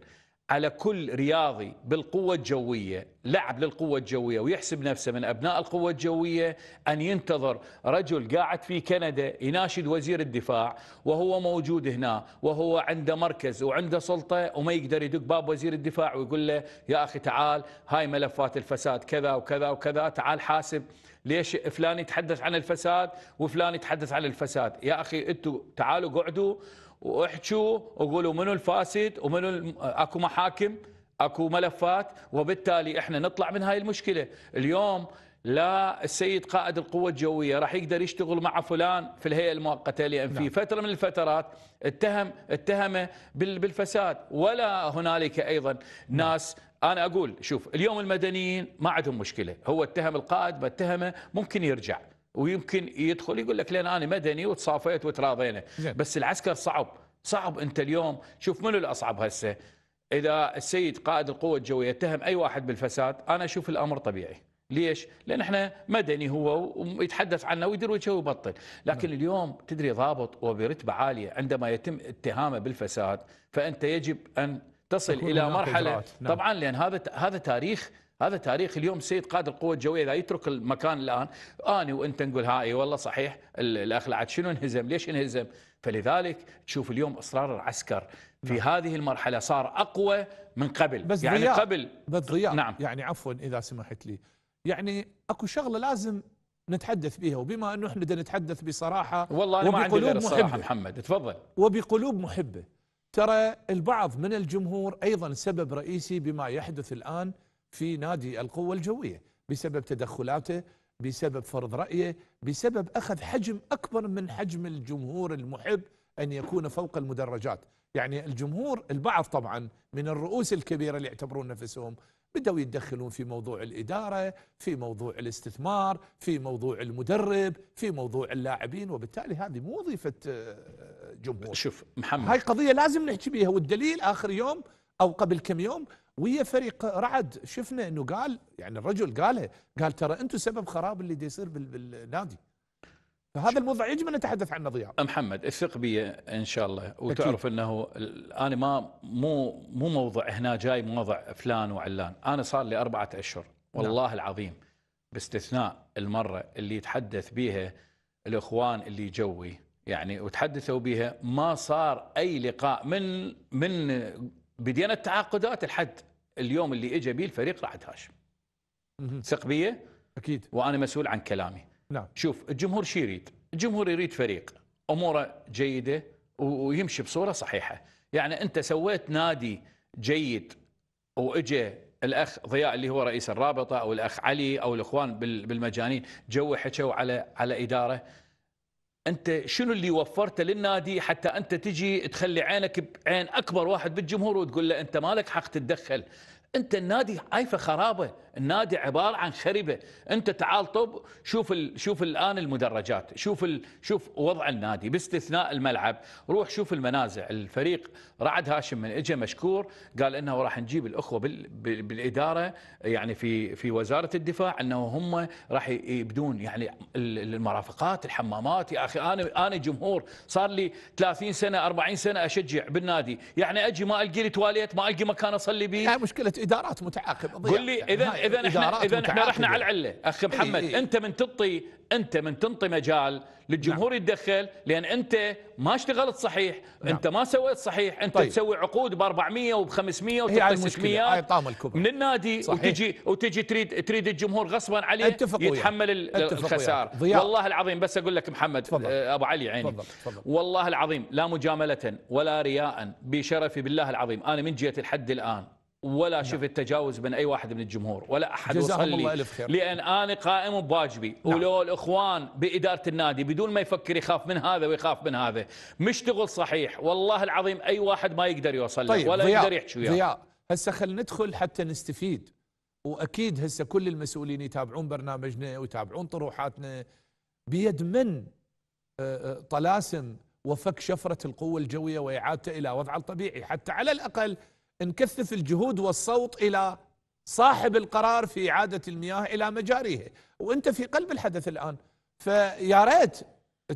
على كل رياضي بالقوة الجوية لعب للقوة الجوية ويحسب نفسه من أبناء القوة الجوية أن ينتظر رجل قاعد في كندا يناشد وزير الدفاع وهو موجود هنا وهو عنده مركز وعنده سلطة وما يقدر يدق باب وزير الدفاع ويقول له يا أخي تعال هاي ملفات الفساد كذا وكذا وكذا تعال حاسب ليش فلان يتحدث عن الفساد وفلان يتحدث عن الفساد يا أخي أنتوا تعالوا قعدوا واحكوا وقولوا منو الفاسد ومنو اكو محاكم اكو ملفات وبالتالي احنا نطلع من هاي المشكله اليوم لا السيد قائد القوة الجوية راح يقدر يشتغل مع فلان في الهيئة المؤقتة لأن في نعم. فترة من الفترات اتهم اتهمه بالفساد ولا هنالك أيضا ناس أنا أقول شوف اليوم المدنيين ما عندهم مشكلة هو اتهم القائد ما اتهمه ممكن يرجع ويمكن يدخل يقول لك لين انا مدني وتصافيت وتراضينا بس العسكر صعب صعب انت اليوم شوف منو الاصعب هسه اذا السيد قائد القوه الجويه اتهم اي واحد بالفساد انا اشوف الامر طبيعي ليش؟ لان احنا مدني هو ويتحدث عنه ويدير وجهه ويبطل، لكن نعم. اليوم تدري ضابط وبرتبه عاليه عندما يتم اتهامه بالفساد فانت يجب ان تصل الى مرحله نعم. طبعا لان هذا هذا تاريخ هذا تاريخ اليوم سيد قائد القوة الجوية إذا يترك المكان الآن أنا وأنت نقول هاي والله صحيح الأخ لعد شنو انهزم ليش انهزم فلذلك تشوف اليوم إصرار العسكر في نعم. هذه المرحلة صار أقوى من قبل بس يعني ضياء. قبل بس ضياء نعم يعني عفوا إذا سمحت لي يعني أكو شغلة لازم نتحدث بها وبما أنه إحنا نتحدث بصراحة والله أنا ما عندي غير الصراحة محبة. محمد تفضل وبقلوب محبة ترى البعض من الجمهور ايضا سبب رئيسي بما يحدث الان في نادي القوه الجويه بسبب تدخلاته بسبب فرض رايه بسبب اخذ حجم اكبر من حجم الجمهور المحب ان يكون فوق المدرجات يعني الجمهور البعض طبعا من الرؤوس الكبيره اللي يعتبرون نفسهم بدأوا يتدخلون في موضوع الإدارة في موضوع الاستثمار في موضوع المدرب في موضوع اللاعبين وبالتالي هذه مو وظيفة آه، جمهور شوف محمد هاي قضية لازم نحكي بيها والدليل آخر يوم أو قبل كم يوم ويا فريق رعد شفنا أنه قال يعني الرجل قالها قال ترى أنتم سبب خراب اللي دي يصير بالنادي فهذا الوضع يجب ان نتحدث عنه ضياء محمد اثق بي ان شاء الله وتعرف أكيد. انه انا ما مو مو موضع هنا جاي موضع فلان وعلان انا صار لي اربعه اشهر نعم. والله نعم. العظيم باستثناء المره اللي يتحدث بها الاخوان اللي جوي يعني وتحدثوا بها ما صار اي لقاء من من بدينا التعاقدات لحد اليوم اللي اجى بيه الفريق راح هاشم ثق بي اكيد وانا مسؤول عن كلامي نعم شوف الجمهور شو يريد؟ الجمهور يريد فريق اموره جيده ويمشي بصوره صحيحه، يعني انت سويت نادي جيد واجى الاخ ضياء اللي هو رئيس الرابطه او الاخ علي او الاخوان بالمجانين جو حكوا على على اداره انت شنو اللي وفرته للنادي حتى انت تجي تخلي عينك بعين اكبر واحد بالجمهور وتقول له انت مالك حق تتدخل انت النادي عايفه خرابه النادي عباره عن خربه انت تعال طب شوف ال... شوف الان المدرجات شوف ال... شوف وضع النادي باستثناء الملعب روح شوف المنازع الفريق رعد هاشم من اجى مشكور قال انه راح نجيب الاخوه بال... بال... بالاداره يعني في في وزاره الدفاع انه هم راح يبدون يعني المرافقات الحمامات يا اخي انا انا جمهور صار لي 30 سنه 40 سنه اشجع بالنادي يعني اجي ما القي لي تواليت ما القي مكان اصلي به مشكله ادارات متعاقبه قل لي يعني. اذا اذا احنا اذا احنا رحنا على العله اخ محمد إيه إيه انت من تنطي انت من تنطي مجال للجمهور نعم. يتدخل لان انت ما اشتغلت صحيح نعم. انت ما سويت صحيح انت طيب. تسوي عقود ب 400 وب 500 وتعطي 600 من النادي صحيح. وتجي وتجي تريد تريد الجمهور غصبا عليه اتفق يعني. يتحمل يعني. الخساره والله العظيم بس اقول لك محمد آه، ابو علي عيني والله العظيم لا مجامله ولا رياء بشرفي بالله العظيم انا من جيت لحد الان ولا نعم. شفت تجاوز من اي واحد من الجمهور ولا احد وصل لي الله خير. لان انا قائم بواجبي نعم. ولو الاخوان باداره النادي بدون ما يفكر يخاف من هذا ويخاف من هذا مشتغل صحيح والله العظيم اي واحد ما يقدر يوصل طيب ولا ضياء. يقدر يحكي وياه ضياء هسه خلينا ندخل حتى نستفيد واكيد هسه كل المسؤولين يتابعون برنامجنا ويتابعون طروحاتنا بيد من آه، آه، طلاسم وفك شفره القوه الجويه واعادته الى وضعه الطبيعي حتى على الاقل نكثف الجهود والصوت الى صاحب القرار في اعاده المياه الى مجاريها وانت في قلب الحدث الان فيا ريت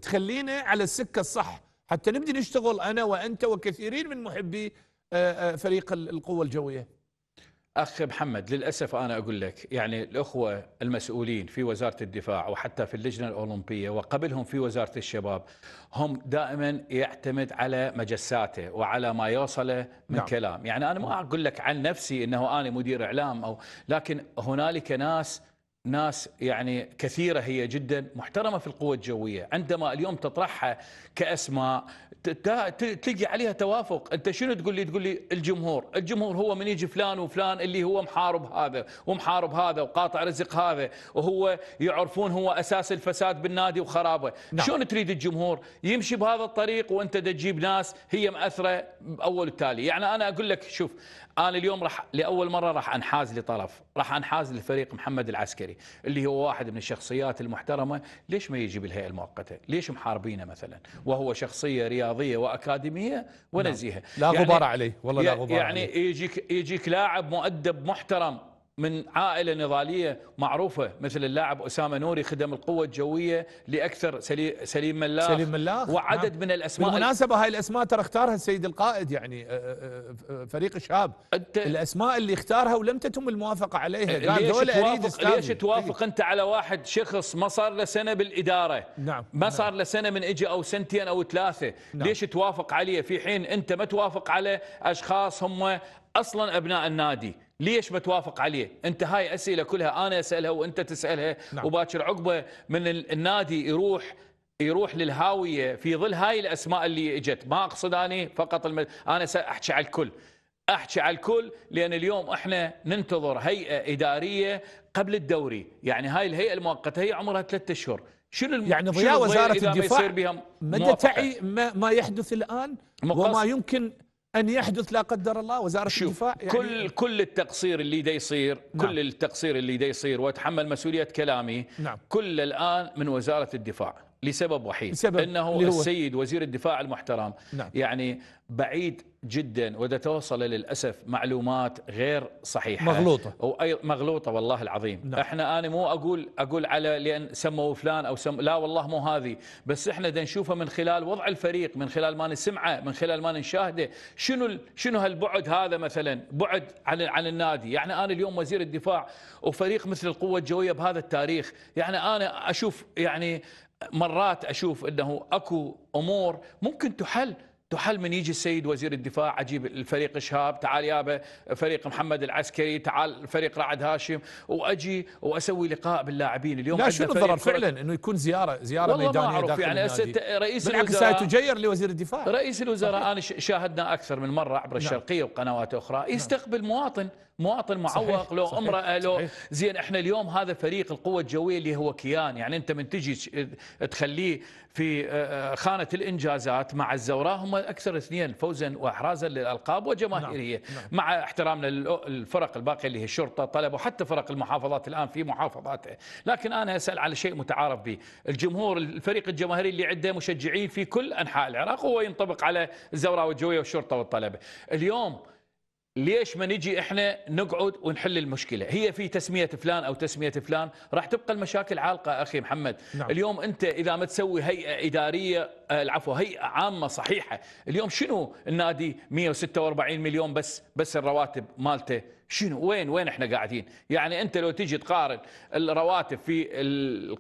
تخلينا على السكه الصح حتى نبدي نشتغل انا وانت وكثيرين من محبي آه، آه، فريق القوه الجويه أخ محمد للأسف أنا أقول لك يعني الأخوة المسؤولين في وزارة الدفاع وحتى في اللجنة الأولمبية وقبلهم في وزارة الشباب هم دائما يعتمد على مجساته وعلى ما يوصله من نعم. كلام يعني أنا ما أقول لك عن نفسي أنه أنا مدير إعلام أو لكن هنالك ناس ناس يعني كثيرة هي جدا محترمة في القوة الجوية عندما اليوم تطرحها كأسماء تلقي عليها توافق أنت شنو تقول لي تقول لي الجمهور الجمهور هو من يجي فلان وفلان اللي هو محارب هذا ومحارب هذا وقاطع رزق هذا وهو يعرفون هو أساس الفساد بالنادي وخرابه نعم. شلون تريد الجمهور يمشي بهذا الطريق وأنت تجيب ناس هي مأثرة أول التالي يعني أنا أقول لك شوف أنا اليوم راح لأول مرة راح أنحاز لطرف راح أنحاز لفريق محمد العسكري الجزائري اللي هو واحد من الشخصيات المحترمة ليش ما يجي بالهيئة المؤقتة ليش محاربينه مثلا وهو شخصية رياضية وأكاديمية ونزيهة لا, نعم. لا يعني غبار عليه والله لا غبار يعني عليه. يجيك, يجيك لاعب مؤدب محترم من عائلة نضالية معروفة مثل اللاعب أسامة نوري خدم القوة الجوية لأكثر سليم ملاخ سليم ملاخ وعدد نعم. من الأسماء بالمناسبة هاي الأسماء ترى اختارها السيد القائد يعني آه، آه، آه، فريق الشاب أنت الأسماء اللي اختارها ولم تتم الموافقة عليها قال ليش توافق, ليش إيه. توافق أنت على واحد شخص ما صار له سنة بالإدارة نعم ما نعم. صار له سنة من إجي أو سنتين أو ثلاثة نعم. ليش توافق عليه في حين أنت ما توافق على أشخاص هم أصلا أبناء النادي ليش ما توافق عليه انت هاي اسئله كلها انا اسالها وانت تسالها نعم. وباكر عقبه من النادي يروح يروح للهاويه في ظل هاي الاسماء اللي اجت ما اقصد اني فقط المد... انا احكي على الكل احكي على الكل لان اليوم احنا ننتظر هيئه اداريه قبل الدوري يعني هاي الهيئه المؤقته هي عمرها ثلاثة اشهر شنو الم... يعني ضياء وزاره الدفاع مدى تعي ما, ما يحدث الان مقص... وما يمكن ان يحدث لا قدر الله وزاره الدفاع يعني كل كل التقصير اللي دا يصير نعم كل التقصير اللي دا يصير واتحمل مسؤوليه كلامي نعم كل الان من وزاره الدفاع لسبب وحيد لسبب انه السيد وزير الدفاع المحترم نعم. يعني بعيد جدا وتتوصل للاسف معلومات غير صحيحه مغلوطه او مغلوطه والله العظيم نعم. احنا انا مو اقول اقول على لان سموا فلان او سم لا والله مو هذه بس احنا دا نشوفه من خلال وضع الفريق من خلال ما نسمعه من خلال ما نشاهده شنو ال... شنو هالبعد هذا مثلا بعد عن عن النادي يعني انا اليوم وزير الدفاع وفريق مثل القوه الجويه بهذا التاريخ يعني انا اشوف يعني مرات اشوف انه اكو امور ممكن تحل تحل من يجي السيد وزير الدفاع عجيب الفريق شهاب تعال يابا فريق محمد العسكري تعال فريق رعد هاشم واجي واسوي لقاء باللاعبين اليوم لا شنو الضرر فعلا انه يكون زياره زياره ميدانيه داخل يعني النادي. رئيس الوزراء تجير لوزير الدفاع رئيس الوزراء انا شاهدنا اكثر من مره عبر نعم. الشرقيه وقنوات اخرى نعم. يستقبل مواطن مواطن معوق لو صحيح. امراه لو زين احنا اليوم هذا فريق القوه الجويه اللي هو كيان يعني انت من تجي تخليه في آه، آه، خانة الإنجازات مع الزوراء هم أكثر اثنين فوزا وإحرازا للألقاب وجماهيرية نعم. نعم. مع احترامنا للفرق الباقية اللي هي الشرطة طلب وحتى فرق المحافظات الآن في محافظاته لكن أنا أسأل على شيء متعارف به الجمهور الفريق الجماهيري اللي عنده مشجعين في كل أنحاء العراق وهو ينطبق على الزوراء والجوية والشرطة والطلبة اليوم ليش ما نجي احنا نقعد ونحل المشكله؟ هي في تسميه فلان او تسميه فلان راح تبقى المشاكل عالقه اخي محمد، نعم. اليوم انت اذا ما تسوي هيئه اداريه آه، العفو هيئه عامه صحيحه، اليوم شنو النادي 146 مليون بس بس الرواتب مالته شنو وين وين احنا قاعدين؟ يعني انت لو تجي تقارن الرواتب في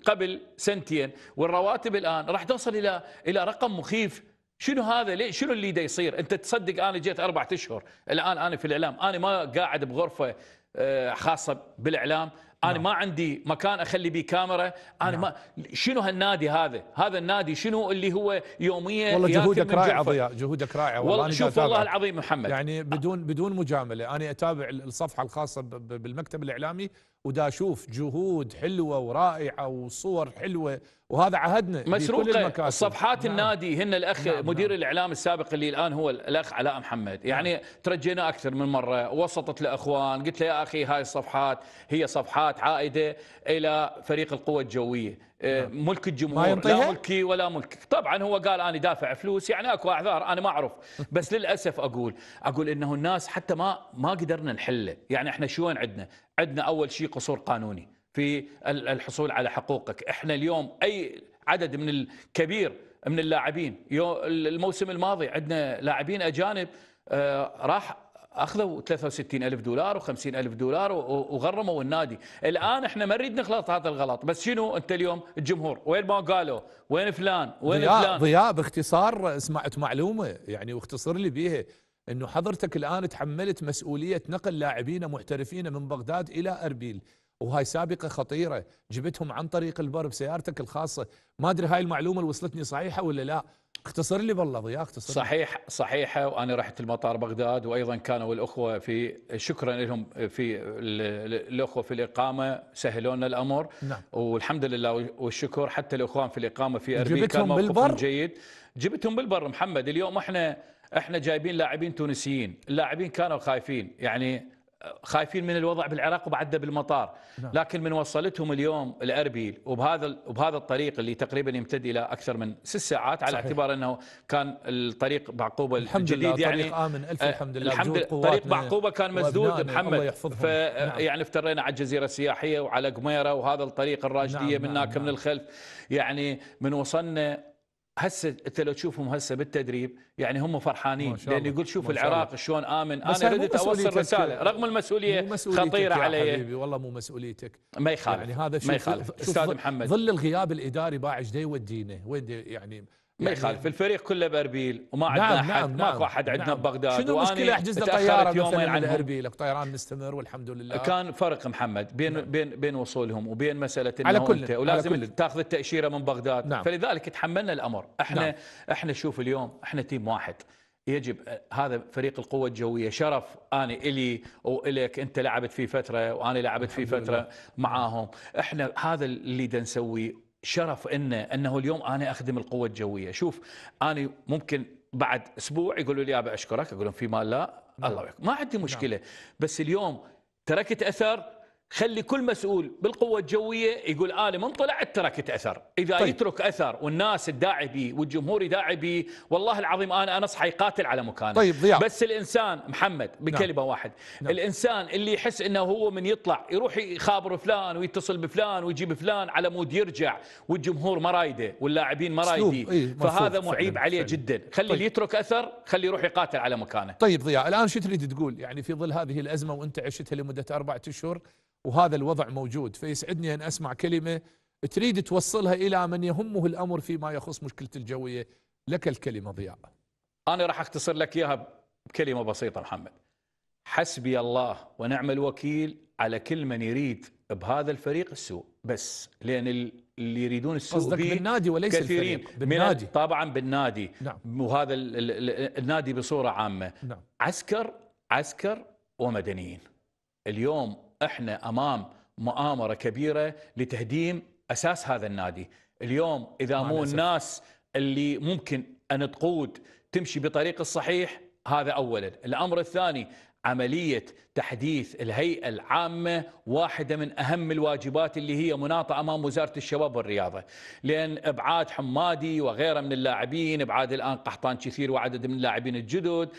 قبل سنتين والرواتب الان راح توصل الى الى رقم مخيف شنو هذا ليه شنو اللي دا يصير انت تصدق انا جيت اربعة اشهر الان انا في الاعلام انا ما قاعد بغرفه آه، خاصه بالاعلام انا نعم. ما عندي مكان اخلي بيه كاميرا انا ما شنو هالنادي هذا هذا النادي شنو اللي هو يوميا والله جهودك رائعه ضياء جهودك رائعه والله, والله شوف والله العظيم محمد يعني بدون بدون مجامله انا اتابع الصفحه الخاصه بالمكتب الاعلامي ودا اشوف جهود حلوه ورائعه وصور حلوه وهذا عهدنا مسروقه صفحات نعم. النادي هن الاخ نعم. مدير نعم. الاعلام السابق اللي الان هو الاخ علاء محمد نعم. يعني نعم. ترجينا اكثر من مره وسطت لاخوان قلت له يا اخي هاي الصفحات هي صفحات السيارات عائده الى فريق القوة الجويه آه، نعم. ملك الجمهور لا ملكي ولا ملكك طبعا هو قال انا دافع فلوس يعني اكو اعذار انا ما اعرف بس للاسف اقول اقول انه الناس حتى ما ما قدرنا نحله يعني احنا شلون عندنا عندنا اول شيء قصور قانوني في الحصول على حقوقك احنا اليوم اي عدد من الكبير من اللاعبين الموسم الماضي عندنا لاعبين اجانب آه، راح اخذوا 63 الف دولار و50 الف دولار وغرموا النادي الان احنا ما نريد نخلط هذا الغلط بس شنو انت اليوم الجمهور وين ما قالوا وين فلان وين ضياء فلان ضياء باختصار سمعت معلومه يعني واختصر لي بيها انه حضرتك الان تحملت مسؤوليه نقل لاعبين محترفين من بغداد الى اربيل وهاي سابقه خطيره جبتهم عن طريق البر بسيارتك الخاصه ما ادري هاي المعلومه اللي وصلتني صحيحه ولا لا اختصر لي بالله ضياء اختصر صحيح صحيحه وانا رحت المطار بغداد وايضا كانوا الاخوه في شكرا لهم في الاخوه في الاقامه سهلوا لنا الامر نعم. والحمد لله والشكر حتى الاخوان في الاقامه في اربيل كان موقفهم جيد جبتهم بالبر محمد اليوم احنا احنا جايبين لاعبين تونسيين اللاعبين كانوا خايفين يعني خايفين من الوضع بالعراق وبعده بالمطار نعم. لكن من وصلتهم اليوم الاربيل وبهذا وبهذا الطريق اللي تقريبا يمتد الى اكثر من ست ساعات على صحيح. اعتبار انه كان الطريق بعقوبه الحمد الجديد لله. يعني طريق امن الف آه، الحمد لله الحمد لله طريق بعقوبه كان مسدود محمد ف نعم. يعني افترينا على الجزيره السياحيه وعلى قميره وهذا الطريق الراشديه نعم من هناك نعم. من الخلف نعم. يعني من وصلنا هسه انت لو تشوفهم هسه بالتدريب يعني هم فرحانين لان يقول شوف العراق شلون امن انا اريد اوصل رساله رغم المسؤوليه خطيره علي حبيبي والله مو مسؤوليتك ما يخالف يعني هذا ما يخالف استاذ محمد ظل الغياب الاداري باعج دي يودينا وين يعني ما يعني يخالف الفريق كله باربيل وما عندنا نعم حد نعم ماكو نعم. احد عندنا نعم ببغداد شنو المشكله لك طياره يومين عن اربيل طيران مستمر والحمد لله كان فرق محمد بين نعم بين بين وصولهم وبين مساله انه على كل انت ولازم كل تاخذ التاشيره من بغداد نعم فلذلك تحملنا الامر احنا نعم احنا شوف اليوم احنا تيم واحد يجب هذا فريق القوة الجوية شرف أنا إلي وإلك أنت لعبت في فترة وأنا لعبت في فترة معاهم إحنا هذا اللي نسويه شرف إن أنه اليوم أنا أخدم القوة الجوية شوف أنا ممكن بعد أسبوع يقولوا لي أبي أشكرك أقول لهم في مال لا نعم. الله يكرمك ما عندي نعم. مشكلة بس اليوم تركت أثر خلي كل مسؤول بالقوه الجويه يقول انا من طلعت تركت اثر، اذا طيب. يترك اثر والناس تداعي به والجمهور يداعي به، والله العظيم انا أنصح يقاتل على مكانه. طيب ضياء بس الانسان محمد بكلمه نعم. واحد، نعم. الانسان اللي يحس انه هو من يطلع يروح يخابر فلان ويتصل بفلان ويجيب فلان على مود يرجع والجمهور ما رايده واللاعبين ما إيه فهذا معيب عليه فعلا. جدا، خلي طيب. اللي يترك اثر خلي يروح يقاتل على مكانه. طيب ضياء الان شو تريد تقول؟ يعني في ظل هذه الازمه وانت عشتها لمده اربعة اشهر وهذا الوضع موجود فيسعدني أن أسمع كلمة تريد توصلها إلى من يهمه الأمر فيما يخص مشكلة الجوية لك الكلمة ضياء أنا راح أختصر لك إياها بكلمة بسيطة محمد حسبي الله ونعم الوكيل على كل من يريد بهذا الفريق السوء بس لأن اللي يريدون السوء قصدك بالنادي وليس كثيرين الفريق بالنادي طبعا بالنادي نعم. وهذا النادي بصورة عامة نعم. عسكر عسكر ومدنيين اليوم احنا امام مؤامره كبيره لتهديم اساس هذا النادي اليوم اذا مو الناس اللي ممكن ان تقود تمشي بطريق الصحيح هذا اولا الامر الثاني عملية تحديث الهيئة العامة واحدة من أهم الواجبات اللي هي مناطة أمام وزارة الشباب والرياضة لأن إبعاد حمادي وغيره من اللاعبين إبعاد الآن قحطان كثير وعدد من اللاعبين الجدد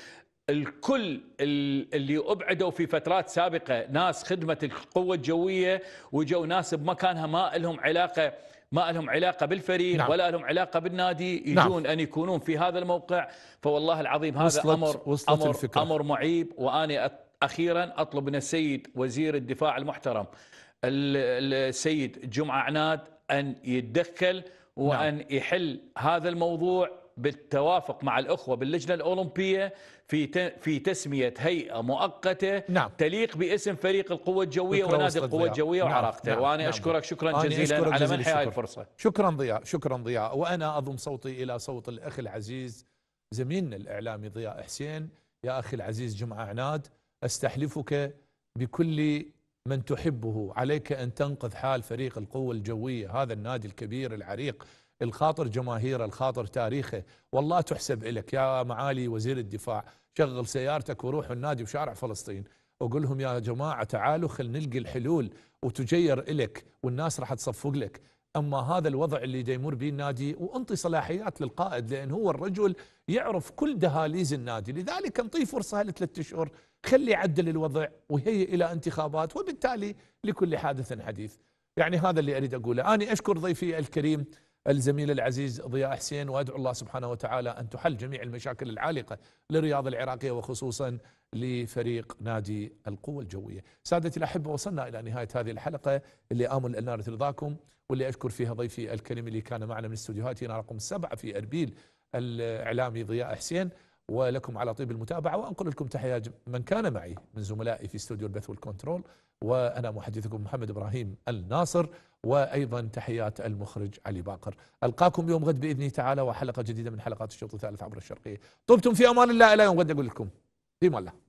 الكل اللي ابعدوا في فترات سابقه ناس خدمه القوه الجويه وجو ناس بمكانها ما لهم علاقه ما لهم علاقه بالفريق نعم. ولا لهم علاقه بالنادي نعم. يجون نعم. ان يكونون في هذا الموقع فوالله العظيم هذا وصلت امر وصلت امر الفكرة. امر معيب واني اخيرا اطلب من السيد وزير الدفاع المحترم السيد جمعه عناد ان يتدخل نعم. وان نعم. يحل هذا الموضوع بالتوافق مع الأخوة باللجنة الأولمبية في في تسمية هيئة مؤقتة نعم. تليق باسم فريق القوة الجوية ونادي القوة الجوية نعم. وعراقته نعم. وأنا نعم. أشكرك شكرا جزيلا أشكرك على منحي هاي الفرصة شكرا ضياء شكرا ضياء وأنا أضم صوتي إلى صوت الأخ العزيز زميلنا الإعلامي ضياء حسين يا أخي العزيز جمعة عناد أستحلفك بكل من تحبه عليك أن تنقذ حال فريق القوة الجوية هذا النادي الكبير العريق الخاطر جماهيره الخاطر تاريخه والله تحسب لك يا معالي وزير الدفاع شغل سيارتك وروح النادي بشارع فلسطين وقول لهم يا جماعة تعالوا خل نلقي الحلول وتجير إلك والناس راح تصفق لك أما هذا الوضع اللي يمر به النادي وأنطي صلاحيات للقائد لأن هو الرجل يعرف كل دهاليز النادي لذلك أنطيه فرصة لثلاثة أشهر خلي يعدل الوضع وهي إلى انتخابات وبالتالي لكل حادث حديث يعني هذا اللي أريد أقوله أنا أشكر ضيفي الكريم الزميل العزيز ضياء حسين وادعو الله سبحانه وتعالى ان تحل جميع المشاكل العالقه للرياضه العراقيه وخصوصا لفريق نادي القوة الجوية سادتي الأحبة وصلنا إلى نهاية هذه الحلقة اللي آمل أن نالت رضاكم واللي أشكر فيها ضيفي الكريم اللي كان معنا من استديوهاتنا رقم سبعة في أربيل الإعلامي ضياء حسين ولكم على طيب المتابعة وأنقل لكم تحية من كان معي من زملائي في استوديو البث والكنترول وأنا محدثكم محمد إبراهيم الناصر وأيضا تحيات المخرج علي باقر ألقاكم يوم غد بإذن تعالى وحلقة جديدة من حلقات الشوط الثالث عبر الشرقية طبتم في أمان الله إلى يوم غد أقول لكم في الله